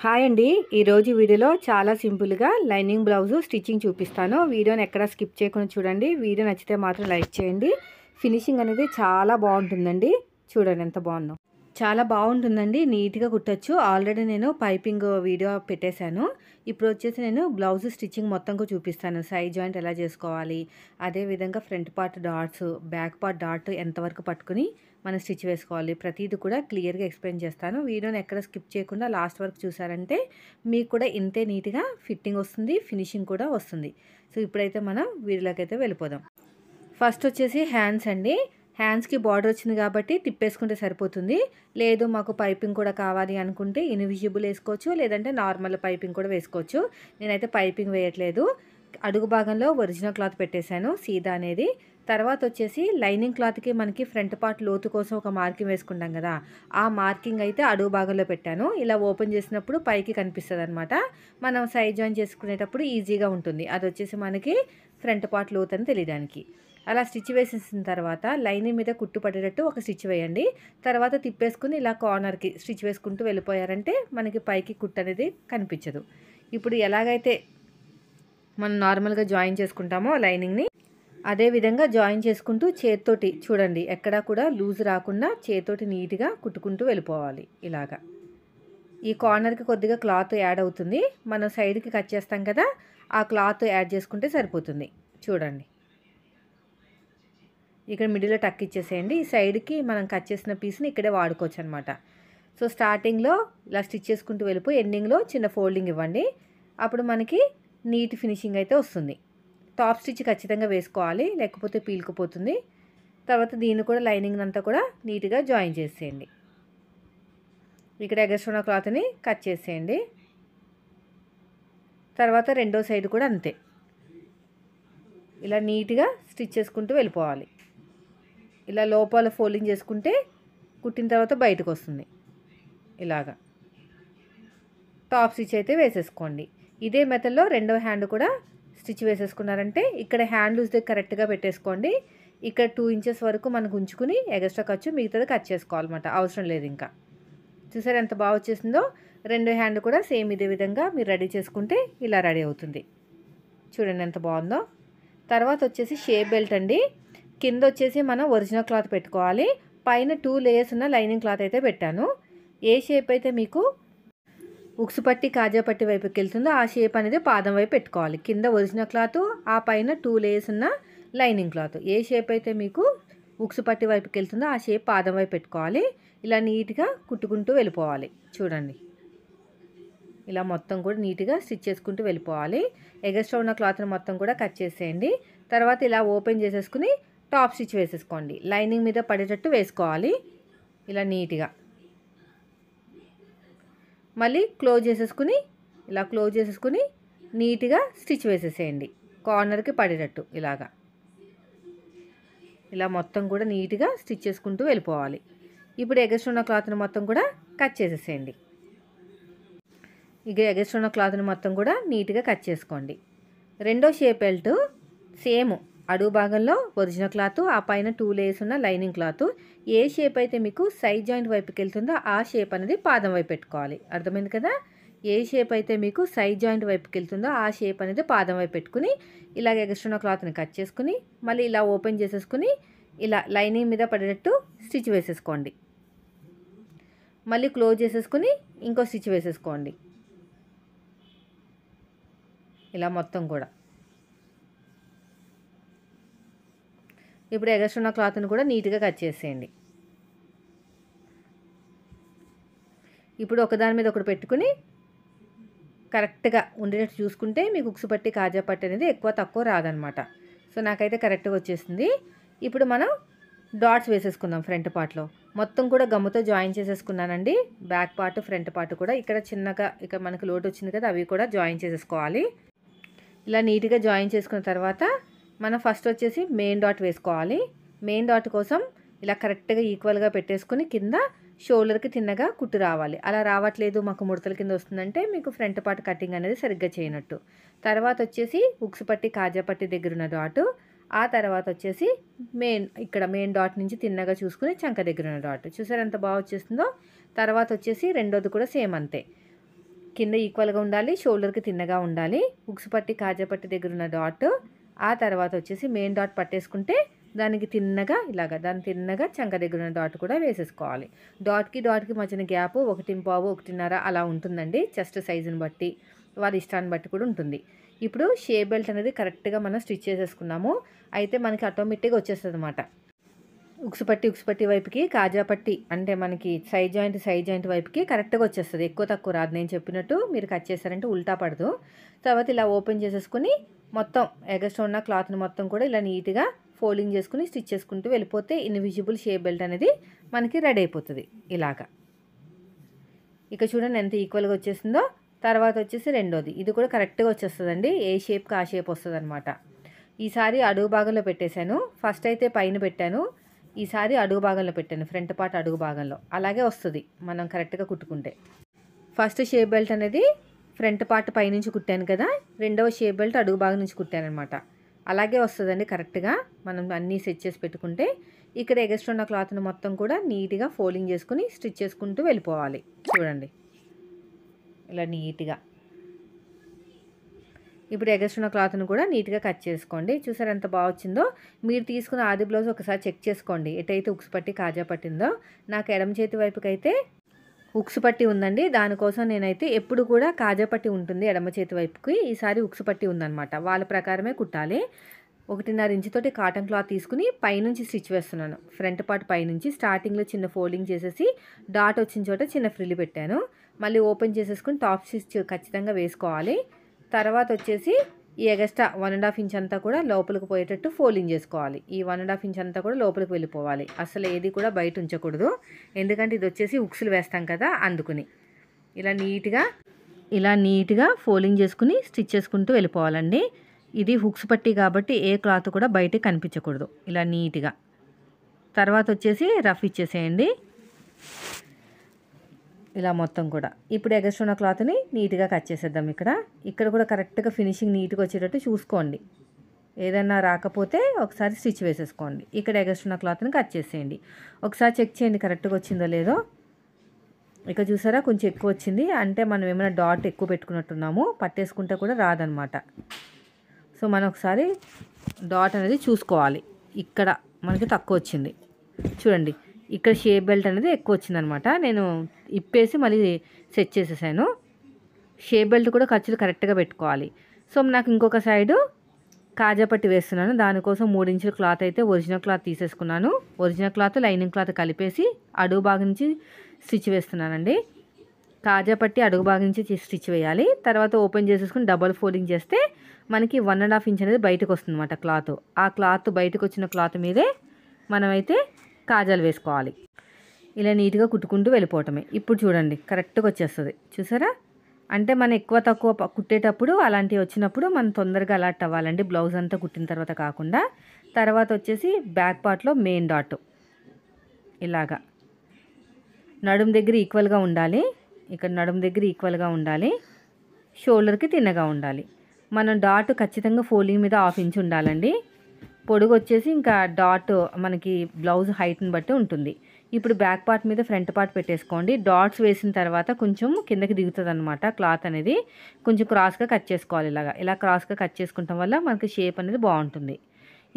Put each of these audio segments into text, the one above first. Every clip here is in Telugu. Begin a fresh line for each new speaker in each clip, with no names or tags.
హాయ్ అండి ఈరోజు వీడియోలో చాలా సింపుల్గా లైనింగ్ బ్లౌజ్ స్టిచ్చింగ్ చూపిస్తాను వీడియోని ఎక్కడ స్కిప్ చేయకుండా చూడండి వీడియో నచ్చితే మాత్రం లైక్ చేయండి ఫినిషింగ్ అనేది చాలా బాగుంటుందండి చూడండి ఎంత బాగుందో చాలా బాగుంటుందండి నీట్గా కుట్టచ్చు ఆల్రెడీ నేను పైపింగ్ వీడియో పెట్టేశాను ఇప్పుడు వచ్చేసి నేను బ్లౌజ్ స్టిచ్చింగ్ మొత్తం చూపిస్తాను సైడ్ జాయింట్ ఎలా చేసుకోవాలి అదేవిధంగా front part dots back part dot ఎంతవరకు పట్టుకుని మనం స్టిచ్ వేసుకోవాలి ప్రతిదీ కూడా క్లియర్గా ఎక్స్ప్లెయిన్ చేస్తాను వీడియోని ఎక్కడ స్కిప్ చేయకుండా లాస్ట్ వరకు చూసారంటే మీకు కూడా ఇంతే నీట్గా ఫిట్టింగ్ వస్తుంది ఫినిషింగ్ కూడా వస్తుంది సో ఇప్పుడైతే మనం వీడియోలోకైతే వెళ్ళిపోదాం ఫస్ట్ వచ్చేసి హ్యాండ్స్ అండి హ్యాండ్స్కి బార్డర్ వచ్చింది కాబట్టి తిప్పేసుకుంటే సరిపోతుంది లేదు మాకు పైపింగ్ కూడా కావాలి అనుకుంటే ఇన్విజిబుల్ వేసుకోవచ్చు లేదంటే నార్మల్ పైపింగ్ కూడా వేసుకోవచ్చు నేనైతే పైపింగ్ వేయట్లేదు అడుగు భాగంలో ఒరిజినల్ క్లాత్ పెట్టేశాను సీదా అనేది తర్వాత వచ్చేసి లైనింగ్ క్లాత్కి మనకి ఫ్రంట్ పార్ట్ లోతు కోసం ఒక మార్కింగ్ వేసుకుంటాం కదా ఆ మార్కింగ్ అయితే అడుగు భాగంలో పెట్టాను ఇలా ఓపెన్ చేసినప్పుడు పైకి కనిపిస్తుంది అనమాట మనం సైడ్ జాయిన్ చేసుకునేటప్పుడు ఈజీగా ఉంటుంది అది వచ్చేసి మనకి ఫ్రంట్ పార్ట్ లోతు అని తెలియడానికి అలా స్టిచ్ వేసేసిన తర్వాత లైనింగ్ మీద కుట్టు పడేటట్టు ఒక స్టిచ్ వేయండి తర్వాత తిప్పేసుకుని ఇలా కార్నర్కి స్టిచ్ వేసుకుంటూ వెళ్ళిపోయారంటే మనకి పైకి కుట్టు అనేది కనిపించదు ఇప్పుడు ఎలాగైతే మనం నార్మల్గా జాయిన్ చేసుకుంటామో లైనింగ్ని అదేవిధంగా జాయిన్ చేసుకుంటూ చేత్తోటి చూడండి ఎక్కడా కూడా లూజ్ రాకుండా చేత్తోటి నీట్గా కుట్టుకుంటూ వెళ్ళిపోవాలి ఇలాగా ఈ కార్నర్కి కొద్దిగా క్లాత్ యాడ్ అవుతుంది మనం సైడ్కి కట్ చేస్తాం కదా ఆ క్లాత్ యాడ్ చేసుకుంటే సరిపోతుంది చూడండి ఇక్కడ మిడిల్లో టక్ ఇచ్చేసేయండి ఈ సైడ్కి మనం కట్ చేసిన పీస్ని ఇక్కడే వాడుకోవచ్చు అనమాట సో స్టార్టింగ్లో ఇలా స్టిచ్ చేసుకుంటూ వెళ్ళిపోయి ఎండింగ్లో చిన్న ఫోల్డింగ్ ఇవ్వండి అప్పుడు మనకి నీట్ ఫినిషింగ్ అయితే వస్తుంది టాప్ స్టిచ్ ఖచ్చితంగా వేసుకోవాలి లేకపోతే పీలుకుపోతుంది తర్వాత దీన్ని కూడా లైనింగ్ అంతా కూడా నీట్గా జాయిన్ చేసేయండి ఇక్కడ ఎగస్ట్రోన క్లాత్ని కట్ చేసేయండి తర్వాత రెండో సైడ్ కూడా అంతే ఇలా నీట్గా స్టిచ్ చేసుకుంటూ వెళ్ళిపోవాలి ఇలా లోపల ఫోల్డింగ్ చేసుకుంటే కుట్టిన తర్వాత బయటకు వస్తుంది ఇలాగా టాప్ స్టిచ్ అయితే వేసేసుకోండి ఇదే మెథడ్లో రెండో హ్యాండ్ కూడా స్టిచ్ వేసేసుకున్నారంటే ఇక్కడ హ్యాండ్ లూజ్ దగ్గర కరెక్ట్గా పెట్టేసుకోండి ఇక్కడ టూ ఇంచెస్ వరకు మనకు ఉంచుకుని ఎగస్ట్రా ఖర్చు మిగతాది కట్ చేసుకోవాలన్నమాట అవసరం లేదు ఇంకా చూసారు ఎంత బాగా వచ్చేసిందో రెండు హ్యాండ్ కూడా సేమ్ ఇదే విధంగా మీరు రెడీ చేసుకుంటే ఇలా రెడీ అవుతుంది చూడండి ఎంత బాగుందో తర్వాత వచ్చేసి షేప్ బెల్ట్ అండి కింద వచ్చేసి మనం ఒరిజినల్ క్లాత్ పెట్టుకోవాలి పైన టూ లేయర్స్ ఉన్న లైనింగ్ క్లాత్ అయితే పెట్టాను ఏ షేప్ అయితే మీకు ఉక్సు పట్టి కాజా పట్టి వైపుకి వెళ్తుందో ఆ షేప్ అనేది పాదం వైపు పెట్టుకోవాలి కింద ఒరిజినల్ క్లాత్ ఆ పైన టూ లేయర్స్ ఉన్న లైనింగ్ క్లాత్ ఏ షేప్ అయితే మీకు ఉక్సు పట్టి వైపుకి వెళ్తుందో ఆ షేప్ పాదం వైపు పెట్టుకోవాలి ఇలా నీట్గా కుట్టుకుంటూ వెళ్ళిపోవాలి చూడండి ఇలా మొత్తం కూడా నీట్గా స్టిచ్ చేసుకుంటూ వెళ్ళిపోవాలి ఎగస్ట్రా ఉన్న క్లాత్ని మొత్తం కూడా కట్ చేసేయండి తర్వాత ఇలా ఓపెన్ చేసేసుకుని టాప్ స్టిచ్ వేసేసుకోండి లైనింగ్ మీద పడేటట్టు వేసుకోవాలి ఇలా నీట్గా మళ్ళీ క్లోజ్ చేసేసుకుని ఇలా క్లోజ్ చేసేసుకుని నీట్గా స్టిచ్ వేసేసేయండి కార్నర్కి పడేటట్టు ఇలాగా ఇలా మొత్తం కూడా నీట్గా స్టిచ్ చేసుకుంటూ వెళ్ళిపోవాలి ఇప్పుడు ఎగస్ట్ ఉన్న క్లాత్ని మొత్తం కూడా కట్ చేసేసేయండి ఇక ఎగస్ట్ ఉన్న క్లాత్ని మొత్తం కూడా నీట్గా కట్ చేసుకోండి రెండో షేప్ బెల్ట్ సేమ్ అడుగు భాగంలో ఒరిజినల్ క్లాత్ ఆ పైన టూ లేయర్స్ ఉన్న లైనింగ్ క్లాత్ ఏ షేప్ అయితే మీకు సైడ్ జాయింట్ వైపుకి వెళ్తుందో ఆ షేప్ అనేది పాదం వైపు పెట్టుకోవాలి అర్థమైంది కదా ఏ షేప్ అయితే మీకు సైడ్ జాయింట్ వైపుకి వెళ్తుందో ఆ షేప్ అనేది పాదం వైపు పెట్టుకుని ఇలాగ ఎగస్ట్రా క్లాత్ని కట్ చేసుకుని మళ్ళీ ఇలా ఓపెన్ చేసేసుకుని ఇలా లైనింగ్ మీద పడేటట్టు స్టిచ్ వేసేసుకోండి మళ్ళీ క్లోజ్ చేసేసుకుని ఇంకో స్టిచ్ వేసేసుకోండి ఇలా మొత్తం కూడా ఇప్పుడు ఎగస్ట్ క్లాత్ని కూడా నీట్గా కట్ చేసేయండి ఇప్పుడు ఒకదాని మీద ఒకటి పెట్టుకుని కరెక్ట్గా ఉండేటట్టు చూసుకుంటే మీకు ఉక్సు పట్టి కాజా పట్టి అనేది ఎక్కువ తక్కువ రాదనమాట సో నాకైతే కరెక్ట్గా వచ్చేసింది ఇప్పుడు మనం డాట్స్ వేసేసుకుందాం ఫ్రంట్ పార్ట్లో మొత్తం కూడా గమ్ముతో జాయిన్ చేసేసుకున్నానండి బ్యాక్ పార్ట్ ఫ్రంట్ పార్ట్ కూడా ఇక్కడ చిన్నగా ఇక్కడ మనకు లోటు వచ్చింది కదా అవి కూడా జాయిన్ చేసేసుకోవాలి ఇలా నీట్గా జాయిన్ చేసుకున్న తర్వాత మనం ఫస్ట్ వచ్చేసి మెయిన్ డాట్ వేసుకోవాలి మెయిన్ డాట్ కోసం ఇలా కరెక్ట్గా ఈక్వల్గా పెట్టేసుకుని కింద షోల్డర్కి తిన్నగా కుట్టు రావాలి అలా రావట్లేదు మాకు ముడతల కింద వస్తుందంటే మీకు ఫ్రంట్ పార్ట్ కటింగ్ అనేది సరిగ్గా చేయనట్టు తర్వాత వచ్చేసి ఉక్స్ పట్టి కాజాపట్టి దగ్గర ఉన్న డాటు ఆ తర్వాత వచ్చేసి మెయిన్ ఇక్కడ మెయిన్ డాట్ నుంచి తిన్నగా చూసుకుని చంక దగ్గర ఉన్న డాట్ చూసారు ఎంత బాగా వచ్చేస్తుందో తర్వాత వచ్చేసి రెండోది కూడా సేమ్ అంతే కింద ఈక్వల్గా ఉండాలి షోల్డర్కి తిన్నగా ఉండాలి ఉక్స్ పట్టి కాజాపట్టి దగ్గర ఉన్న డాట్ ఆ తర్వాత వచ్చేసి మెయిన్ డాట్ పట్టేసుకుంటే దానికి తిన్నగా ఇలాగ దాన్ని తిన్నగా చంక దగ్గర ఉన్న డాట్ కూడా వేసేసుకోవాలి డాట్కి డాట్కి మధ్యన గ్యాప్ ఒకటి పావు ఒకటిన్నర అలా ఉంటుందండి చెస్ట్ సైజుని బట్టి వాళ్ళ ఇష్టాన్ని బట్టి కూడా ఉంటుంది ఇప్పుడు షే బెల్ట్ అనేది కరెక్ట్గా మనం స్టిచ్ చేసేసుకున్నాము అయితే మనకి ఆటోమేటిక్గా వచ్చేస్తుంది అనమాట ఉక్సుపట్టి ఉక్సుపట్టి వైపుకి కాజాపట్టి అంటే మనకి సైడ్ జాయింట్ సైడ్ జాయింట్ వైపుకి కరెక్ట్గా వచ్చేస్తుంది ఎక్కువ తక్కువ రాదు నేను చెప్పినట్టు మీరు కట్ చేశారంటే ఉల్టా పడదు తర్వాత ఇలా ఓపెన్ చేసేసుకుని మొత్తం ఎగస్ట్ ఉన్న క్లాత్ని మొత్తం కూడా ఇలా నీట్గా ఫోల్డింగ్ చేసుకుని స్టిచ్ చేసుకుంటూ వెళ్ళిపోతే ఇన్విజిబుల్ షేప్ బెల్ట్ అనేది మనకి రెడీ అయిపోతుంది ఇలాగా ఇక చూడండి ఎంత ఈక్వల్గా వచ్చేసిందో తర్వాత వచ్చేసి రెండోది ఇది కూడా కరెక్ట్గా వచ్చేస్తుందండి ఏ షేప్కి ఆ షేప్ వస్తుంది అనమాట ఈసారి అడుగు భాగంలో పెట్టేశాను ఫస్ట్ అయితే పైన పెట్టాను ఈసారి అడుగు భాగంలో పెట్టాను ఫ్రంట్ పార్ట్ అడుగు భాగంలో అలాగే వస్తుంది మనం కరెక్ట్గా కుట్టుకుంటే ఫస్ట్ షేప్ బెల్ట్ అనేది ఫ్రంట్ పార్ట్ పైనుంచి కుట్టాను కదా రెండవ షేప్ బెల్ట్ అడుగు భాగం నుంచి కుట్టాను అనమాట అలాగే వస్తుందండి కరెక్ట్గా మనం అన్నీ సెట్ చేసి పెట్టుకుంటే ఇక్కడ ఎగస్ట్ ఉన్న క్లాత్ను మొత్తం కూడా నీట్గా ఫోల్డింగ్ చేసుకుని స్టిచ్ చేసుకుంటూ వెళ్ళిపోవాలి చూడండి ఇలా నీట్గా ఇప్పుడు ఉన్న క్లాత్ను కూడా నీట్గా కట్ చేసుకోండి చూసారు ఎంత బాగా వచ్చిందో మీరు తీసుకున్న ఆది బ్లౌజ్ ఒకసారి చెక్ చేసుకోండి ఎటైతే ఉక్స్ పట్టి కాజా పట్టిందో నాకు ఎడమ చేతి వైపుకైతే ఉక్సు పట్టి ఉందండి దానికోసం నేనైతే ఎప్పుడు కూడా కాజా పట్టి ఉంటుంది ఎడమ చేతి వైపుకి ఈసారి ఉక్సు పట్టి ఉందనమాట వాళ్ళ ప్రకారమే కుట్టాలి ఒకటిన్నర ఇంచుతోటి కాటన్ క్లాత్ తీసుకుని పైనుంచి స్టిచ్ వేస్తున్నాను ఫ్రంట్ పార్ట్ పైనుంచి స్టార్టింగ్లో చిన్న ఫోల్డింగ్ చేసేసి డాట్ వచ్చిన చోట చిన్న ఫ్రిల్ పెట్టాను మళ్ళీ ఓపెన్ చేసేసుకుని టాప్ స్టిచ్ ఖచ్చితంగా వేసుకోవాలి తర్వాత వచ్చేసి ఈ extra one and half inch అంతా కూడా లోపలికి పోయేటట్టు ఫోల్డింగ్ చేసుకోవాలి ఈ వన్ అండ్ హాఫ్ ఇంచ్ అంతా కూడా లోపలికి వెళ్ళిపోవాలి అసలు ఏది కూడా బయట ఉంచకూడదు ఎందుకంటే ఇది వచ్చేసి ఉక్సులు వేస్తాం కదా అందుకుని ఇలా నీట్గా ఇలా నీట్గా ఫోల్డింగ్ చేసుకుని స్టిచ్ చేసుకుంటూ వెళ్ళిపోవాలండి ఇది హుక్స్ పట్టి కాబట్టి ఏ క్లాత్ కూడా బయట కనిపించకూడదు ఇలా నీట్గా తర్వాత వచ్చేసి రఫ్ ఇచ్చేసేయండి ఇలా మొత్తం కూడా ఇప్పుడు ఎగస్ట్ ఉన్న క్లాత్ని నీట్గా కట్ చేసేద్దాం ఇక్కడ ఇక్కడ కూడా కరెక్ట్గా ఫినిషింగ్ నీట్గా వచ్చేటట్టు చూసుకోండి ఏదన్నా రాకపోతే ఒకసారి స్టిచ్ వేసేసుకోండి ఇక్కడ ఎగస్ట్ ఉన్న క్లాత్ని కట్ చేసేయండి ఒకసారి చెక్ చేయండి కరెక్ట్గా వచ్చిందో లేదో ఇక చూసారా కొంచెం ఎక్కువ వచ్చింది అంటే మనం ఏమైనా డాట్ ఎక్కువ పెట్టుకున్నట్టున్నాము పట్టేసుకుంటే కూడా రాదనమాట సో మనం ఒకసారి డాట్ అనేది చూసుకోవాలి ఇక్కడ మనకి తక్కువ వచ్చింది చూడండి ఇక్కడ షేప్ బెల్ట్ అనేది ఎక్కువ వచ్చిందనమాట నేను ఇప్పేసి మళ్ళీ సెట్ చేసేసాను షేప్ బెల్ట్ కూడా ఖర్చులు కరెక్ట్గా పెట్టుకోవాలి సో నాకు ఇంకొక సైడు కాజాపట్టి వేస్తున్నాను దానికోసం మూడించుల క్లాత్ అయితే ఒరిజినల్ క్లాత్ తీసేసుకున్నాను ఒరిజినల్ క్లాత్ లైనింగ్ క్లాత్ కలిపేసి అడుగు భాగం నుంచి స్టిచ్ వేస్తున్నానండి కాజాపట్టి అడుగు భాగం నుంచి స్టిచ్ వేయాలి తర్వాత ఓపెన్ చేసేసుకుని డబల్ ఫోల్డింగ్ చేస్తే మనకి వన్ అండ్ హాఫ్ ఇంచ్ అనేది బయటకు వస్తుంది క్లాత్ ఆ క్లాత్ బయటకు వచ్చిన క్లాత్ మీదే మనమైతే కాజాలు వేసుకోవాలి ఇలా నీట్గా కుట్టుకుంటూ వెళ్ళిపోవటమే ఇప్పుడు చూడండి కరెక్ట్గా వచ్చేస్తుంది చూసారా అంటే మనం ఎక్కువ తక్కువ కుట్టేటప్పుడు అలాంటివి వచ్చినప్పుడు మనం తొందరగా అలర్ట్ అవ్వాలండి బ్లౌజ్ అంతా కుట్టిన తర్వాత కాకుండా తర్వాత వచ్చేసి బ్యాక్ పార్ట్లో మెయిన్ డాట్ ఇలాగా నడుము దగ్గర ఈక్వల్గా ఉండాలి ఇక్కడ నడుము దగ్గర ఈక్వల్గా ఉండాలి షోల్డర్కి తిన్నగా ఉండాలి మనం డాట్ ఖచ్చితంగా ఫోల్డింగ్ మీద హాఫ్ ఇంచ్ ఉండాలండి పొడుగు వచ్చేసి ఇంకా డాట్ మనకి బ్లౌజ్ హైట్ని బట్టి ఉంటుంది ఇప్పుడు బ్యాక్ పార్ట్ మీద ఫ్రంట్ పార్ట్ పెట్టేసుకోండి డాట్స్ వేసిన తర్వాత కొంచెం కిందకి దిగుతుంది అనమాట క్లాత్ అనేది కొంచెం క్రాస్గా కట్ చేసుకోవాలి ఇలాగా ఇలా క్రాస్గా కట్ చేసుకుంటాం వల్ల మనకి షేప్ అనేది బాగుంటుంది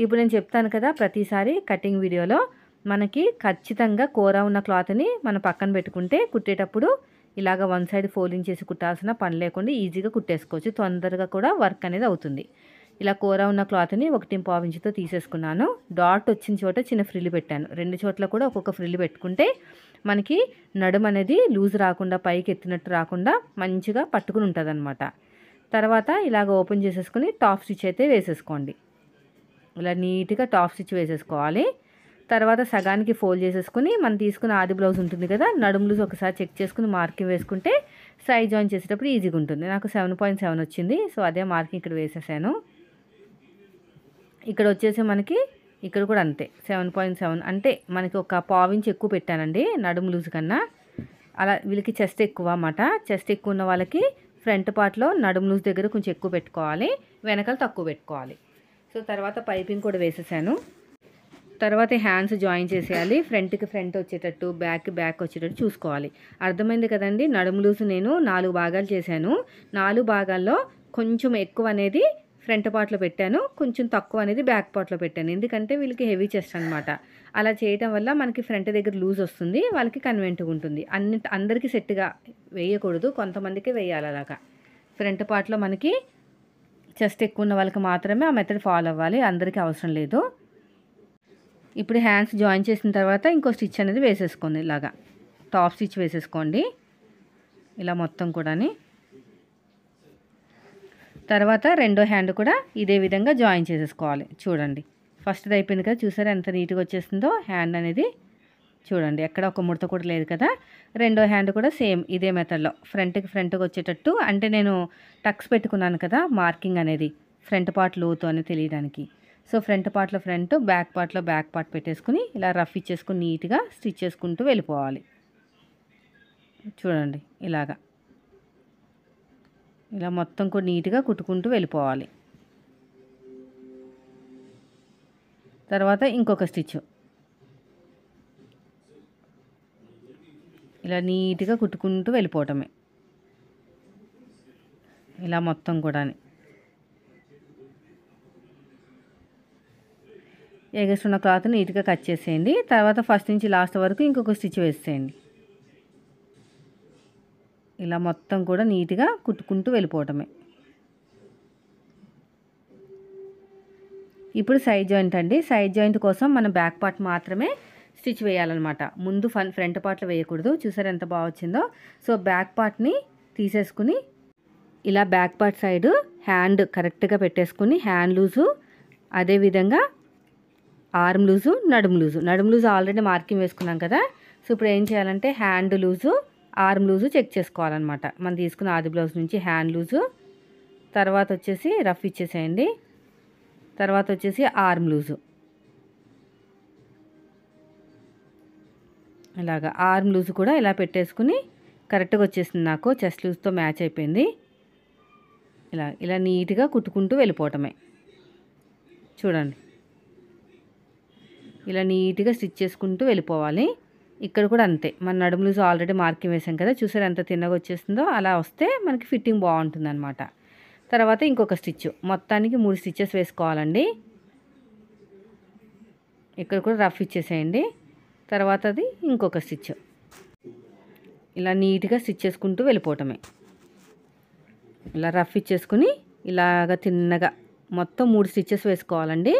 ఇప్పుడు నేను చెప్తాను కదా ప్రతిసారి కటింగ్ వీడియోలో మనకి ఖచ్చితంగా కూర ఉన్న క్లాత్ని మనం పక్కన పెట్టుకుంటే కుట్టేటప్పుడు ఇలాగ వన్ సైడ్ ఫోల్డింగ్ చేసి కుట్టాల్సిన పని లేకుండా ఈజీగా కుట్టేసుకోవచ్చు తొందరగా కూడా వర్క్ అనేది అవుతుంది ఇలా కూర ఉన్న క్లాత్ని ఒకటి పావు ఇంచుతో తీసేసుకున్నాను డాట్ వచ్చిన చోట చిన్న ఫ్రిల్ పెట్టాను రెండు చోట్ల కూడా ఒక్కొక్క ఫ్రిల్ పెట్టుకుంటే మనకి నడుము అనేది లూజ్ రాకుండా పైకి ఎత్తినట్టు రాకుండా మంచిగా పట్టుకుని ఉంటుంది అనమాట తర్వాత ఇలాగ ఓపెన్ చేసేసుకుని టాప్ స్టిచ్ అయితే వేసేసుకోండి ఇలా నీట్గా టాప్ స్టిచ్ వేసేసుకోవాలి తర్వాత సగానికి ఫోల్డ్ చేసేసుకుని మనం తీసుకున్న ఆది బ్లౌజ్ ఉంటుంది కదా నడుము లూజ్ ఒకసారి చెక్ చేసుకుని మార్కింగ్ వేసుకుంటే సైజ్ జాయిన్ చేసేటప్పుడు ఈజీగా ఉంటుంది నాకు సెవెన్ పాయింట్ సెవెన్ వచ్చింది సో అదే మార్కింగ్ ఇక్కడ వేసేసాను ఇక్కడ వచ్చేసి మనకి ఇక్కడ కూడా అంతే సెవెన్ పాయింట్ సెవెన్ అంటే మనకి ఒక పావించి ఎక్కువ పెట్టానండి నడుము లూజ్ కన్నా అలా వీళ్ళకి చెస్ట్ ఎక్కువ అన్నమాట చెస్ట్ ఎక్కువ ఉన్న వాళ్ళకి ఫ్రంట్ పార్ట్లో నడుము లూజ్ దగ్గర కొంచెం ఎక్కువ పెట్టుకోవాలి వెనకాల తక్కువ పెట్టుకోవాలి సో తర్వాత పైపింగ్ కూడా వేసేసాను తర్వాత హ్యాండ్స్ జాయిన్ చేసేయాలి ఫ్రంట్కి ఫ్రంట్ వచ్చేటట్టు బ్యాక్ బ్యాక్ వచ్చేటట్టు చూసుకోవాలి అర్థమైంది కదండి నడుము లూజ్ నేను నాలుగు భాగాలు చేశాను నాలుగు భాగాల్లో కొంచెం ఎక్కువ అనేది ఫ్రంట్ పార్ట్లో పెట్టాను కొంచెం తక్కువ అనేది బ్యాక్ పార్ట్లో పెట్టాను ఎందుకంటే వీళ్ళకి హెవీ చెస్ట్ అనమాట అలా చేయటం వల్ల మనకి ఫ్రంట్ దగ్గర లూజ్ వస్తుంది వాళ్ళకి కన్వెంట్గా ఉంటుంది అన్ని అందరికీ సెట్గా వేయకూడదు కొంతమందికి వేయాలి అలాగా ఫ్రంట్ పార్ట్లో మనకి చెస్ట్ ఎక్కువ ఉన్న వాళ్ళకి మాత్రమే ఆ మెథడ్ ఫాలో అవ్వాలి అందరికీ అవసరం లేదు ఇప్పుడు హ్యాండ్స్ జాయిన్ చేసిన తర్వాత ఇంకో స్టిచ్ అనేది వేసేసుకోండి ఇలాగా టాప్ స్టిచ్ వేసేసుకోండి ఇలా మొత్తం కూడా తర్వాత రెండో హ్యాండ్ కూడా ఇదే విధంగా జాయిన్ చేసేసుకోవాలి చూడండి ఫస్ట్ది అయిపోయింది కదా చూసారా ఎంత నీట్గా వచ్చేసిందో హ్యాండ్ అనేది చూడండి ఎక్కడ ఒక ముడత కూడా లేదు కదా రెండో హ్యాండ్ కూడా సేమ్ ఇదే మెథడ్లో ఫ్రంట్కి ఫ్రంట్కి వచ్చేటట్టు అంటే నేను టక్స్ పెట్టుకున్నాను కదా మార్కింగ్ అనేది ఫ్రంట్ పార్ట్ లోతు అని తెలియడానికి సో ఫ్రంట్ పార్ట్లో ఫ్రంట్ బ్యాక్ పార్ట్లో బ్యాక్ పార్ట్ పెట్టేసుకుని ఇలా రఫ్ ఇచ్చేసుకుని నీట్గా స్టిచ్ చేసుకుంటూ వెళ్ళిపోవాలి చూడండి ఇలాగా ఇలా మొత్తం కూడా నీట్గా కుట్టుకుంటూ వెళ్ళిపోవాలి తర్వాత ఇంకొక స్టిచ్ ఇలా నీట్గా కుట్టుకుంటూ వెళ్ళిపోవటమే ఇలా మొత్తం కూడా ఎగేస్తున్న క్లాత్ నీట్గా కట్ చేసేయండి తర్వాత ఫస్ట్ నుంచి లాస్ట్ వరకు ఇంకొక స్టిచ్ వేసేయండి ఇలా మొత్తం కూడా నీట్గా కుట్టుకుంటూ వెళ్ళిపోవటమే ఇప్పుడు సైడ్ జాయింట్ అండి సైడ్ జాయింట్ కోసం మనం బ్యాక్ పార్ట్ మాత్రమే స్టిచ్ వేయాలన్నమాట ముందు ఫన్ ఫ్రంట్ పార్ట్లో వేయకూడదు చూసారు ఎంత బాగా వచ్చిందో సో బ్యాక్ పార్ట్ని తీసేసుకుని ఇలా బ్యాక్ పార్ట్ సైడ్ హ్యాండ్ కరెక్ట్గా పెట్టేసుకుని హ్యాండ్ లూజు అదేవిధంగా ఆర్మ్ లూజు నడుము లూజు నడుము లూజు ఆల్రెడీ మార్కింగ్ వేసుకున్నాం కదా సో ఇప్పుడు ఏం చేయాలంటే hand loose arm loose check చేసుకోవాలన్నమాట మనం తీసుకున్న ఆది బ్లౌజ్ నుంచి హ్యాండ్ లూజు తర్వాత వచ్చేసి రఫ్ ఇచ్చేసేయండి తర్వాత వచ్చేసి ఆర్మ్ లూజు ఇలాగ ఆర్మ్ లూజ్ కూడా ఇలా పెట్టేసుకుని కరెక్ట్గా వచ్చేసింది నాకు చెస్ట్ లూజ్తో మ్యాచ్ అయిపోయింది ఇలా ఇలా నీట్గా కుట్టుకుంటూ వెళ్ళిపోవటమే చూడండి ఇలా నీట్గా స్టిచ్ చేసుకుంటూ వెళ్ళిపోవాలి ఇక్కడ కూడా అంతే మన నడుము లూజ్ ఆల్రెడీ మార్కింగ్ వేసాం కదా చూసారు ఎంత తిన్నగా అలా వస్తే మనకి ఫిట్టింగ్ బాగుంటుంది అనమాట తర్వాత ఇంకొక స్టిచ్ మొత్తానికి మూడు స్టిచ్చెస్ వేసుకోవాలండి ఇక్కడ కూడా రఫ్ ఇచ్చేసేయండి తర్వాత అది ఇంకొక స్టిచ్ ఇలా నీట్గా స్టిచ్ చేసుకుంటూ వెళ్ళిపోవటమే ఇలా రఫ్ ఇచ్చేసుకుని ఇలాగ తిన్నగా మొత్తం మూడు స్టిచ్చెస్ వేసుకోవాలండి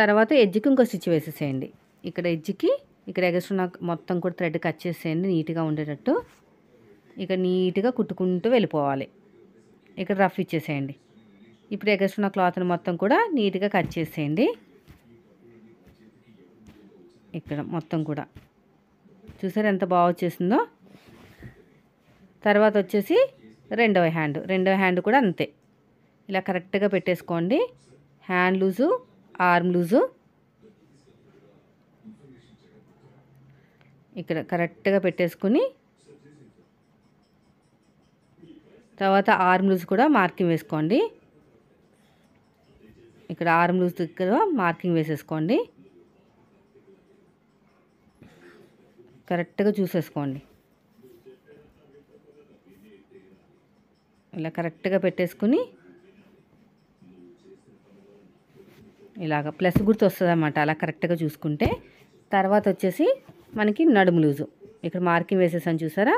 తర్వాత ఎడ్జ్కి ఇంకో స్టిచ్ వేసేసేయండి ఇక్కడ ఎడ్జ్కి ఇక్కడ ఎగస్ట్రా మొత్తం కూడా థ్రెడ్ కట్ చేసేయండి నీట్గా ఉండేటట్టు ఇక నీట్గా కుట్టుకుంటూ వెళ్ళిపోవాలి ఇక్కడ రఫ్ ఇచ్చేసేయండి ఇప్పుడు ఎగస్ట్రా క్లాత్ని మొత్తం కూడా నీట్గా కట్ చేసేయండి ఇక్కడ మొత్తం కూడా చూసారు ఎంత బాగా వచ్చేసిందో తర్వాత వచ్చేసి రెండవ హ్యాండ్ రెండవ హ్యాండ్ కూడా అంతే ఇలా కరెక్ట్గా పెట్టేసుకోండి హ్యాండ్ లూజు ఆర్మ్ లూజు ఇక్కడ కరెక్ట్గా పెట్టేసుకుని తర్వాత ఆర్మ్ లూజ్ కూడా మార్కింగ్ వేసుకోండి ఇక్కడ ఆర్మ్ లూజ్ దగ్గర మార్కింగ్ వేసేసుకోండి కరెక్ట్గా చూసేసుకోండి ఇలా కరెక్ట్గా పెట్టేసుకుని ఇలాగ ప్లస్ గుర్తు వస్తుంది అన్నమాట అలా కరెక్ట్గా చూసుకుంటే తర్వాత వచ్చేసి మనకి నడుము లూజు ఇక్కడ మార్కింగ్ వేసేసాను చూసారా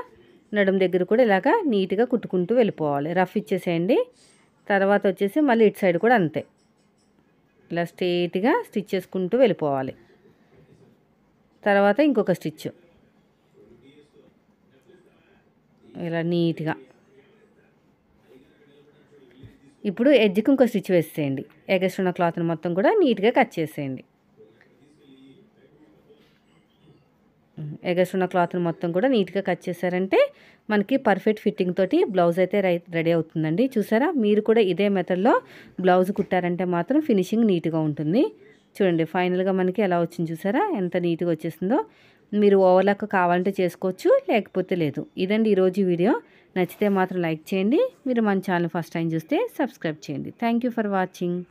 నడుము దగ్గర కూడా ఇలాగ నీట్గా కుట్టుకుంటూ వెళ్ళిపోవాలి రఫ్ ఇచ్చేసేయండి తర్వాత వచ్చేసి మళ్ళీ ఇటు సైడ్ కూడా అంతే ఇలా స్ట్రేట్గా స్టిచ్ చేసుకుంటూ వెళ్ళిపోవాలి తర్వాత ఇంకొక స్టిచ్ ఇలా నీట్గా ఇప్పుడు ఎడ్జ్కి ఇంకో స్టిచ్ వేసేయండి ఎగస్ట్ ఉన్న క్లాత్ని మొత్తం కూడా నీట్గా కట్ చేసేయండి ఎగర్స్ క్లాత్ను క్లాత్ని మొత్తం కూడా నీట్గా కట్ చేశారంటే మనకి పర్ఫెక్ట్ ఫిట్టింగ్ తోటి బ్లౌజ్ అయితే రెడీ అవుతుందండి చూసారా మీరు కూడా ఇదే మెథడ్లో బ్లౌజ్ కుట్టారంటే మాత్రం ఫినిషింగ్ నీట్గా ఉంటుంది చూడండి ఫైనల్గా మనకి ఎలా వచ్చింది చూసారా ఎంత నీట్గా వచ్చేసిందో మీరు ఓవర్లాక్ కావాలంటే చేసుకోవచ్చు లేకపోతే లేదు ఇదండి ఈరోజు వీడియో నచ్చితే మాత్రం లైక్ చేయండి మీరు మన ఛానల్ ఫస్ట్ టైం చూస్తే సబ్స్క్రైబ్ చేయండి థ్యాంక్ ఫర్ వాచింగ్